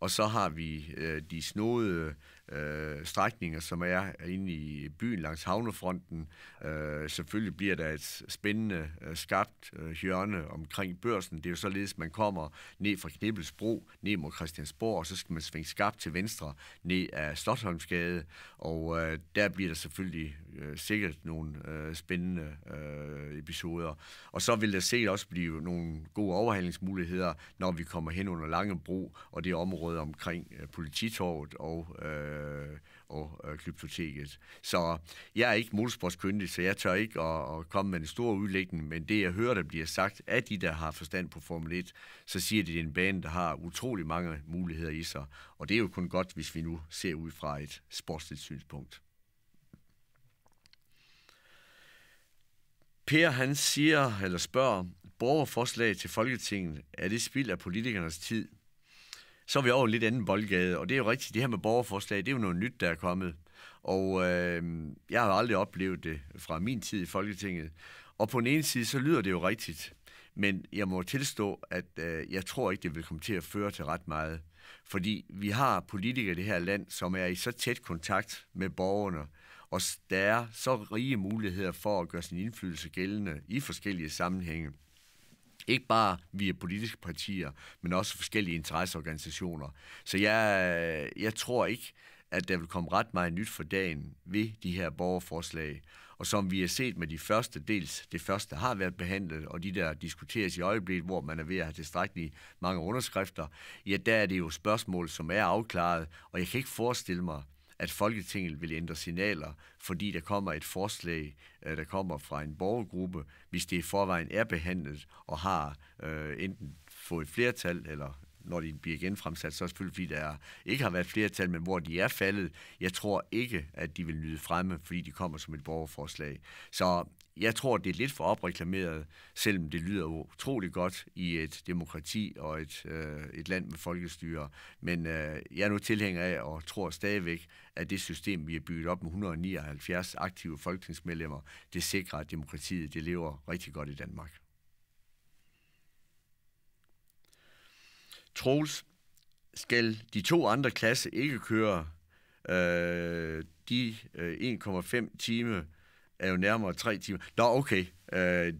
Og så har vi øh, de snodede øh, strækninger, som er inde i byen langs havnefronten. Øh, selvfølgelig bliver der et spændende, øh, skabt øh, hjørne omkring børsen. Det er jo således, man kommer ned fra Knibbelsbro, ned mod Christiansborg, og så skal man svinge skarpt til venstre ned af Slottholmsgade, og øh, der bliver der selvfølgelig øh, sikkert nogle øh, spændende øh, episoder. Og så vil der sikkert også blive nogle gode overhandlingsmuligheder, når vi kommer hen under Langebro og det område omkring øh, polititorvet og øh, øh, og øh, Glyptoteket. Så jeg er ikke motorsportskyndig, så jeg tør ikke at, at komme med en stor udlægning, men det jeg hører, der bliver sagt af de, der har forstand på Formel 1, så siger de, at det er en bane, der har utrolig mange muligheder i sig. Og det er jo kun godt, hvis vi nu ser ud fra et sportsligt synspunkt. Per han siger, eller spørger, borgerforslag til Folketinget, er det spild af politikernes tid? så er vi over lidt anden boldgade, og det er jo rigtigt, det her med borgerforslag, det er jo noget nyt, der er kommet. Og øh, jeg har aldrig oplevet det fra min tid i Folketinget. Og på den ene side, så lyder det jo rigtigt, men jeg må tilstå, at øh, jeg tror ikke, det vil komme til at føre til ret meget. Fordi vi har politikere i det her land, som er i så tæt kontakt med borgerne, og der er så rige muligheder for at gøre sin indflydelse gældende i forskellige sammenhænge. Ikke bare via politiske partier, men også forskellige interesseorganisationer. Så jeg, jeg tror ikke, at der vil komme ret meget nyt for dagen ved de her borgerforslag. Og som vi har set med de første, dels det første har været behandlet, og de der diskuteres i øjeblikket, hvor man er ved at have tilstrækkeligt mange underskrifter, ja, der er det jo spørgsmål, som er afklaret, og jeg kan ikke forestille mig, at Folketinget vil ændre signaler, fordi der kommer et forslag, øh, der kommer fra en borgergruppe, hvis det i forvejen er behandlet og har øh, enten fået flertal eller når de bliver genfremsat, så er selvfølgelig, fordi der ikke har været flertal, men hvor de er faldet. Jeg tror ikke, at de vil nyde fremme, fordi de kommer som et borgerforslag. Så jeg tror, det er lidt for opreklameret, selvom det lyder utrolig godt i et demokrati og et, øh, et land med folkestyre. Men øh, jeg er nu tilhænger af og tror stadigvæk, at det system, vi har bygget op med 179 aktive folketingsmedlemmer, det sikrer, at demokratiet det lever rigtig godt i Danmark. Troels, skal de to andre klasse ikke køre øh, de øh, 1,5 time er jo nærmere tre timer. Nå, okay. Øh,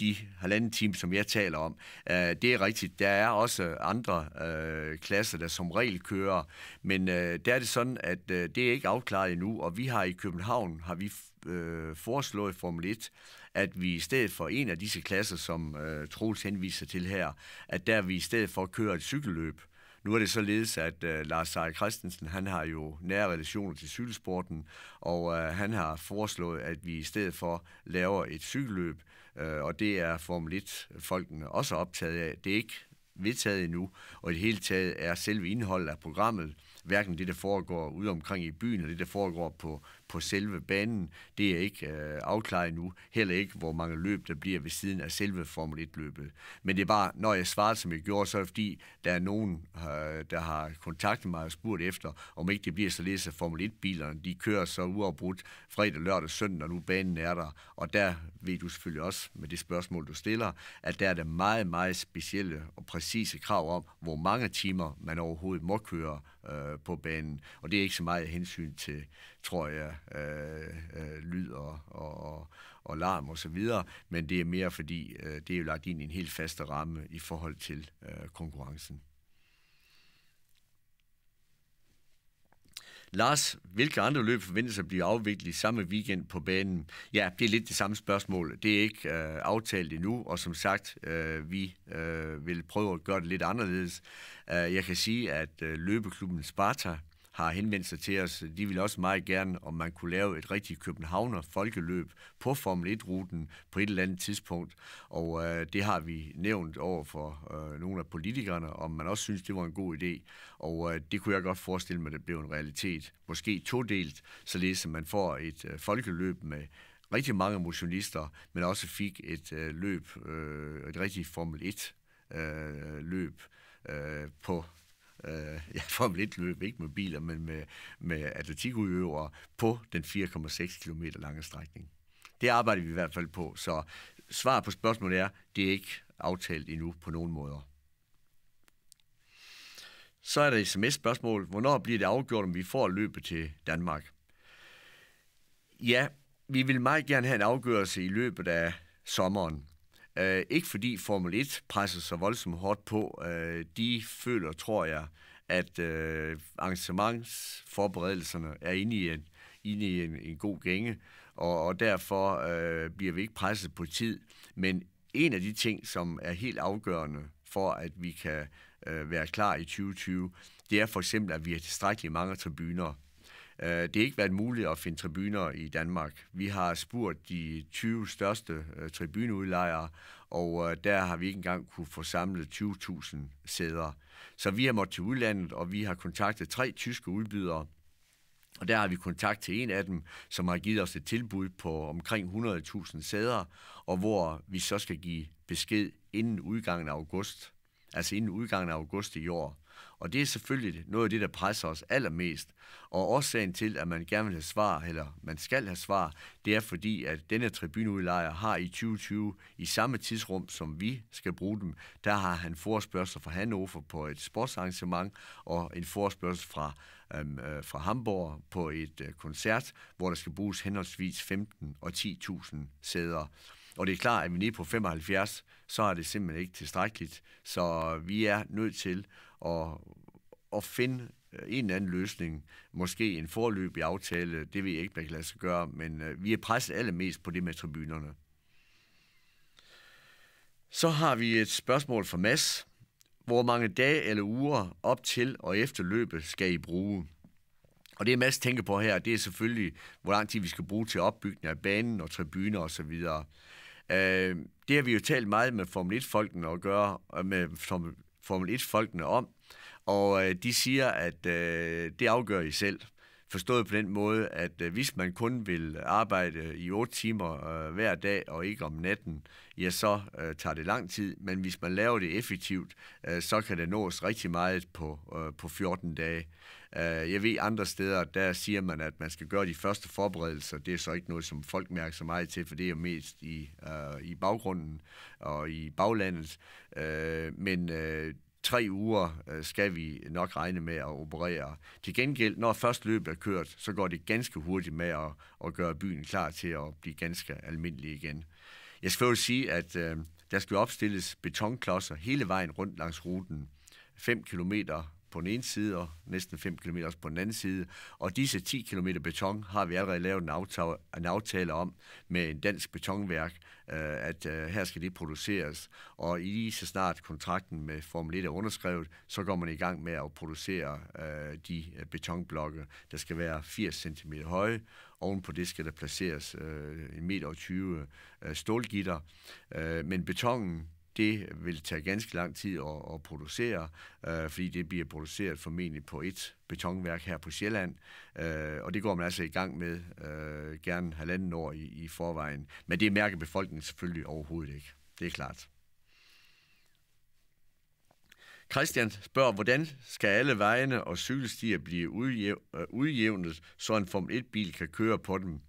de halvanden time, som jeg taler om. Øh, det er rigtigt. Der er også andre øh, klasser, der som regel kører, men øh, der er det sådan, at øh, det er ikke afklaret endnu, og vi har i København, har vi øh, foreslået Formel 1, at vi i stedet for en af disse klasser, som øh, Troels henviser til her, at der vi i stedet for kører et cykelløb, nu er det således, at uh, Lars Seier Christensen, han har jo nære relationer til cykelsporten, og uh, han har foreslået, at vi i stedet for laver et cykelløb, uh, og det er Formel 1-folkene også optaget af. Det er ikke vedtaget endnu, og i det hele taget er selve indholdet af programmet, hverken det, der foregår ude omkring i byen, eller det, der foregår på på selve banen, det er ikke øh, afklaret nu. Heller ikke, hvor mange løb der bliver ved siden af selve Formel 1-løbet. Men det er bare, når jeg svarer, som jeg gjorde, så er det fordi, der er nogen, øh, der har kontaktet mig og spurgt efter, om ikke det bliver således, at Formel 1-bilerne, de kører så uafbrudt fredag, lørdag, søndag, når nu banen er der. Og der ved du selvfølgelig også, med det spørgsmål, du stiller, at der er det meget, meget specielle og præcise krav om, hvor mange timer man overhovedet må køre øh, på banen. Og det er ikke så meget hensyn til, tror jeg, øh, øh, lyd og, og, og larm osv., og men det er mere fordi, øh, det er jo lagt ind i en helt faste ramme i forhold til øh, konkurrencen. Lars, hvilke andre løb forventes at blive afviklet i samme weekend på banen? Ja, det er lidt det samme spørgsmål. Det er ikke øh, aftalt endnu, og som sagt, øh, vi øh, vil prøve at gøre det lidt anderledes. Uh, jeg kan sige, at øh, løbeklubben Sparta har henvendt sig til os, de vil også meget gerne, om man kunne lave et rigtigt Københavner folkeløb på Formel 1-ruten på et eller andet tidspunkt. Og øh, det har vi nævnt over for øh, nogle af politikerne, om man også synes, det var en god idé. Og øh, det kunne jeg godt forestille mig, at det blev en realitet. Måske todelt, således at man får et øh, folkeløb med rigtig mange motionister, men også fik et øh, løb, øh, et rigtigt Formel 1 øh, løb øh, på øh, ja, Formel lidt løb, ikke med biler, men med, med atletikudøvere på den 4,6 km lange strækning. Det arbejder vi i hvert fald på, så svar på spørgsmålet er, det er ikke aftalt endnu på nogen måder. Så er der et sms-spørgsmål. Hvornår bliver det afgjort, om vi får løbet til Danmark? Ja, vi vil meget gerne have en afgørelse i løbet af sommeren. Øh, ikke fordi Formel 1 presser så voldsomt hårdt på. Øh, de føler, tror jeg, at øh, arrangementsforberedelserne er inde i en, inde i en, en god gænge, og, og derfor øh, bliver vi ikke presset på tid. Men en af de ting, som er helt afgørende for, at vi kan øh, være klar i 2020, det er for eksempel, at vi har tilstrækkeligt mange tribuner Øh, det har ikke været muligt at finde tribuner i Danmark. Vi har spurgt de 20 største øh, tribuneudlejere, og øh, der har vi ikke engang kunne få samlet 20.000 sæder. Så vi har måttet til udlandet, og vi har kontaktet tre tyske udbydere, og der har vi kontakt til en af dem, som har givet os et tilbud på omkring 100.000 sæder, og hvor vi så skal give besked inden udgangen af august, altså inden udgangen af august i år. Og det er selvfølgelig noget af det, der presser os allermest. Og årsagen til, at man gerne vil have svar, eller man skal have svar, det er fordi, at denne tribuneudlejer har i 2020, i samme tidsrum, som vi skal bruge dem, der har han forespørgsel fra Hannover på et sportsarrangement, og en forespørgsel fra øhm, øh, fra Hamburg på et øh, koncert, hvor der skal bruges henholdsvis 15 og 10.000 sæder. Og det er klart, at vi nede på 75, så er det simpelthen ikke tilstrækkeligt. Så vi er nødt til at, at finde en eller anden løsning, måske en forløbig aftale, det vil jeg ikke, man kan lade sig gøre, men øh, vi er presset allermest på det med tribunerne. Så har vi et spørgsmål fra Mads. Hvor mange dage eller uger op til og efter løbet skal I bruge? Og det, Mads tænker på her, det er selvfølgelig, hvor lang tid vi skal bruge til opbygning af banen og tribuner osv. Og Øh, det har vi jo talt meget med Formel 1-folkene at gøre, med Formel 1-folkene om, og øh, de siger, at øh, det afgør I selv. Forstået på den måde, at øh, hvis man kun vil arbejde i 8 timer øh, hver dag og ikke om natten, ja, så øh, tager det lang tid, men hvis man laver det effektivt, øh, så kan det nås rigtig meget på, øh, på 14 dage. Øh, jeg ved andre steder, der siger man, at man skal gøre de første forberedelser. Det er så ikke noget, som folk mærker så meget til, for det er mest i, uh, i baggrunden og i baglandet. Uh, men uh, tre uger skal vi nok regne med at operere. Til gengæld, når først løbet er kørt, så går det ganske hurtigt med at, at gøre byen klar til at blive ganske almindelig igen. Jeg skal jo sige, at øh, der skal opstilles betonklodser hele vejen rundt langs ruten. 5 kilometer på den ene side og næsten 5 km på den anden side. Og disse 10 km beton har vi allerede lavet en aftale, en aftale om med en dansk betonværk, øh, at øh, her skal det produceres. Og i så snart kontrakten med Formel 1 er underskrevet, så går man i gang med at producere øh, de øh, betonblokke, der skal være 80 cm høje, Ovenpå det skal der placeres øh, 1,20 meter øh, stålgitter. Øh, men betongen det vil tage ganske lang tid at, at producere, øh, fordi det bliver produceret formentlig på et betonværk her på Sjælland, øh, og det går man altså i gang med øh, gerne halvanden år i, i forvejen. Men det mærker befolkningen selvfølgelig overhovedet ikke. Det er klart. Christian spørger, hvordan skal alle vejene og cykelstier blive øh, udjævnet, så en Formel 1-bil kan køre på dem?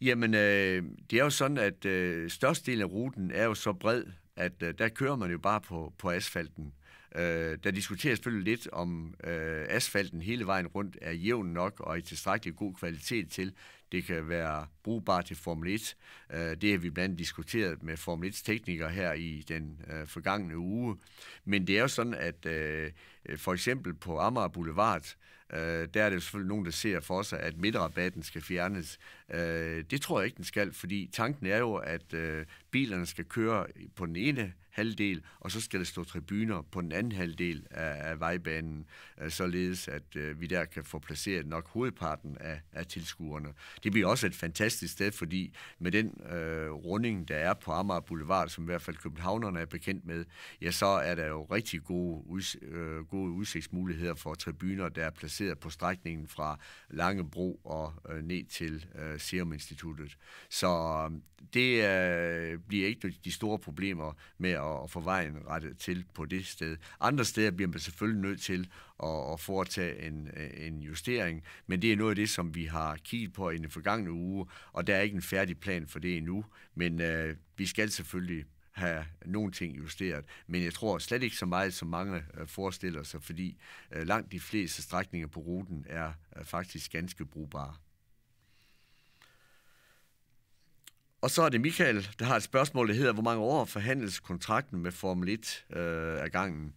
Jamen, øh, det er jo sådan, at øh, størstedelen af ruten er jo så bred, at øh, der kører man jo bare på, på asfalten. Øh, der diskuteres selvfølgelig lidt om øh, asfalten hele vejen rundt er jævn nok og i tilstrækkelig god kvalitet til. Det kan være brugbar til Formel 1. Øh, det har vi blandt andet diskuteret med Formel 1's teknikere her i den øh, forgangne uge. Men det er jo sådan, at øh, for eksempel på Amager Boulevard, øh, der er det jo selvfølgelig nogen, der ser for sig, at midtrabatten skal fjernes. Øh, det tror jeg ikke, den skal, fordi tanken er jo, at øh, bilerne skal køre på den ene halvdel, og så skal der stå tribuner på den anden halvdel af, af vejbanen, øh, således at øh, vi der kan få placeret nok hovedparten af, af tilskuerne. Det bliver også et fantastisk sted, fordi med den øh, runding, der er på Amager Boulevard, som i hvert fald københavnerne er bekendt med, ja, så er der jo rigtig gode, uds- øh, gode udsigtsmuligheder for tribuner, der er placeret på strækningen fra Langebro og øh, ned til øh, Serum Instituttet. Så øh, det øh, bliver ikke de store problemer med at, få vejen rettet til på det sted. Andre steder bliver man selvfølgelig nødt til at, at foretage en, en justering, men det er noget af det, som vi har kigget på i den forgangne uge, og der er ikke en færdig plan for det endnu, men øh, vi skal selvfølgelig have nogle ting justeret. Men jeg tror slet ikke så meget, som mange øh, forestiller sig, fordi øh, langt de fleste strækninger på ruten er øh, faktisk ganske brugbare. Og så er det Michael, der har et spørgsmål, der hedder, hvor mange år forhandles kontrakten med Formel 1 øh, af gangen?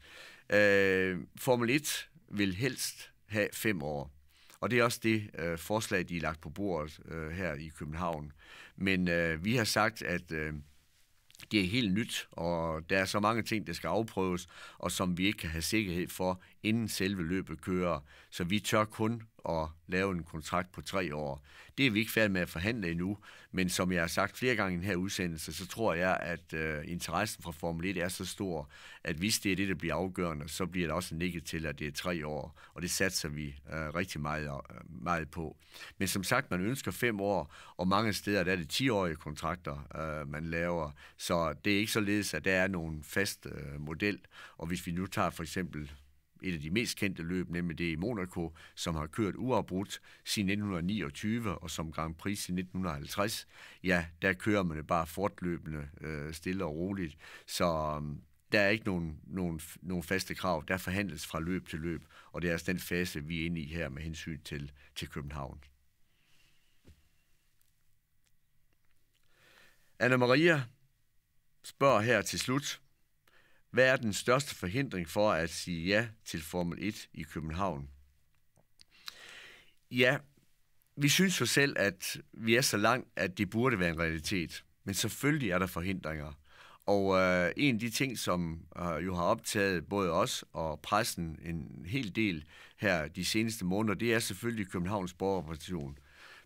Øh, Formel 1 vil helst have fem år. Og det er også det øh, forslag, de er lagt på bordet øh, her i København. Men øh, vi har sagt, at øh, det er helt nyt, og der er så mange ting, der skal afprøves, og som vi ikke kan have sikkerhed for, inden selve løbet kører. Så vi tør kun at lave en kontrakt på tre år. Det er vi ikke færdige med at forhandle endnu, men som jeg har sagt flere gange i den her udsendelse, så tror jeg, at øh, interessen fra Formel 1 er så stor, at hvis det er det, der bliver afgørende, så bliver det også nikket til, at det er tre år, og det satser vi øh, rigtig meget, øh, meget på. Men som sagt, man ønsker fem år, og mange steder der er det 10-årige kontrakter, øh, man laver, så det er ikke således, at der er nogen fast øh, model, og hvis vi nu tager for eksempel et af de mest kendte løb, nemlig det i Monaco, som har kørt uafbrudt siden 1929 og som Grand Prix i 1950, ja, der kører man det bare fortløbende, øh, stille og roligt. Så øh, der er ikke nogen, nogen, nogen faste krav. Der forhandles fra løb til løb, og det er altså den fase, vi er inde i her med hensyn til, til København. Anna Maria spørger her til slut, hvad er den største forhindring for at sige ja til Formel 1 i København? Ja, vi synes jo selv, at vi er så langt, at det burde være en realitet. Men selvfølgelig er der forhindringer. Og øh, en af de ting, som øh, jo har optaget både os og pressen en hel del her de seneste måneder, det er selvfølgelig Københavns borgerrepræsentation.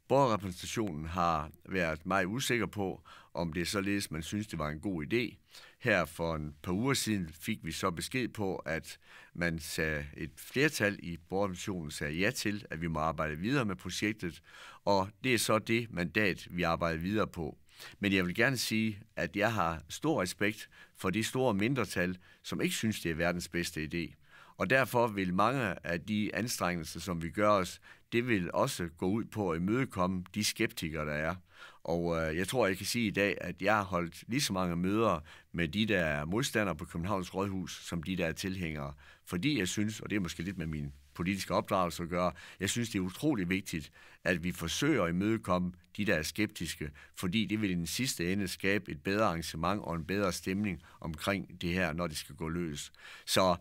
Borgerrepræsentationen har været meget usikker på, om det er således, man synes, det var en god idé. Her for en par uger siden fik vi så besked på, at man sagde et flertal i borgerorganisationen sagde ja til, at vi må arbejde videre med projektet, og det er så det mandat, vi arbejder videre på. Men jeg vil gerne sige, at jeg har stor respekt for de store mindretal, som ikke synes, det er verdens bedste idé. Og derfor vil mange af de anstrengelser, som vi gør os, det vil også gå ud på at imødekomme de skeptikere, der er. Og øh, jeg tror, jeg kan sige i dag, at jeg har holdt lige så mange møder med de, der er modstandere på Københavns Rådhus, som de, der er tilhængere. Fordi jeg synes, og det er måske lidt med min politiske opdragelse at gøre, jeg synes, det er utrolig vigtigt, at vi forsøger at imødekomme de, der er skeptiske, fordi det vil i den sidste ende skabe et bedre arrangement og en bedre stemning omkring det her, når det skal gå løs. Så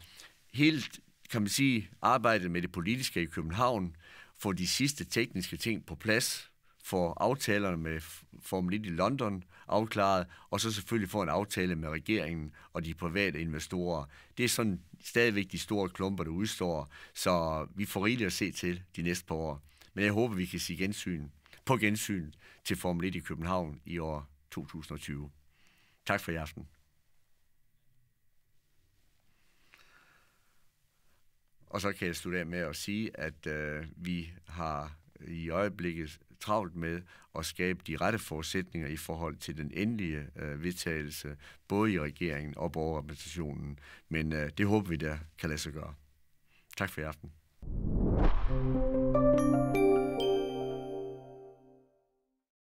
helt, kan man sige, arbejdet med det politiske i København, få de sidste tekniske ting på plads, får aftalerne med Formel 1 i London afklaret, og så selvfølgelig får en aftale med regeringen og de private investorer. Det er sådan stadigvæk de store klumper, der udstår, så vi får rigeligt at se til de næste par år. Men jeg håber, vi kan sige gensyn, på gensyn til Formel 1 i København i år 2020. Tak for i aften. Og så kan jeg slutte af med at sige, at øh, vi har i øjeblikket travlt med at skabe de rette forudsætninger i forhold til den endelige øh, vedtagelse, både i regeringen og borgerrepræsentationen. Men øh, det håber vi, der kan lade sig gøre. Tak for i aften. thank you